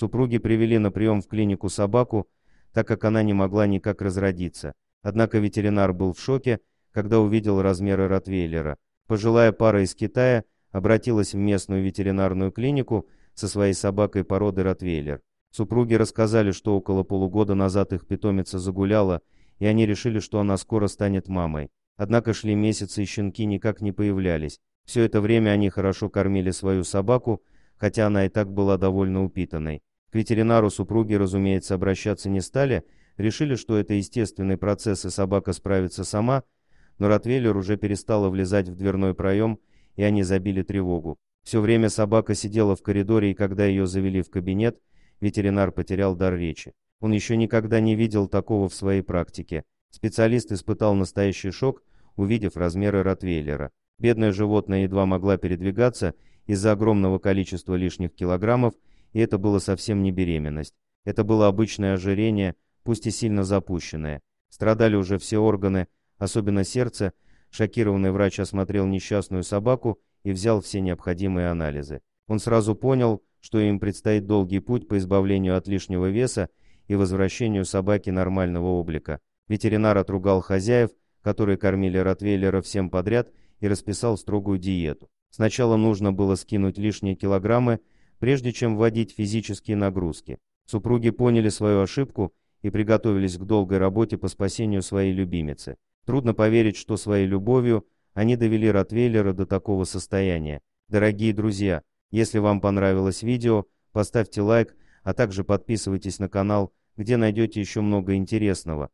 Супруги привели на прием в клинику собаку, так как она не могла никак разродиться. Однако ветеринар был в шоке, когда увидел размеры Ротвейлера. Пожилая пара из Китая обратилась в местную ветеринарную клинику со своей собакой породы Ротвейлер. Супруги рассказали, что около полугода назад их питомица загуляла, и они решили, что она скоро станет мамой. Однако шли месяцы, и щенки никак не появлялись. Все это время они хорошо кормили свою собаку, хотя она и так была довольно упитанной. К ветеринару супруги, разумеется, обращаться не стали, решили, что это естественный процесс и собака справится сама, но Ротвейлер уже перестала влезать в дверной проем, и они забили тревогу. Все время собака сидела в коридоре, и когда ее завели в кабинет, ветеринар потерял дар речи. Он еще никогда не видел такого в своей практике. Специалист испытал настоящий шок, увидев размеры Ротвейлера. Бедное животное едва могла передвигаться из-за огромного количества лишних килограммов, и это было совсем не беременность. Это было обычное ожирение, пусть и сильно запущенное. Страдали уже все органы, особенно сердце. Шокированный врач осмотрел несчастную собаку и взял все необходимые анализы. Он сразу понял, что им предстоит долгий путь по избавлению от лишнего веса и возвращению собаки нормального облика. Ветеринар отругал хозяев, которые кормили ротвейлера всем подряд, и расписал строгую диету. Сначала нужно было скинуть лишние килограммы, прежде чем вводить физические нагрузки. Супруги поняли свою ошибку и приготовились к долгой работе по спасению своей любимицы. Трудно поверить, что своей любовью они довели Ротвейлера до такого состояния. Дорогие друзья, если вам понравилось видео, поставьте лайк, а также подписывайтесь на канал, где найдете еще много интересного.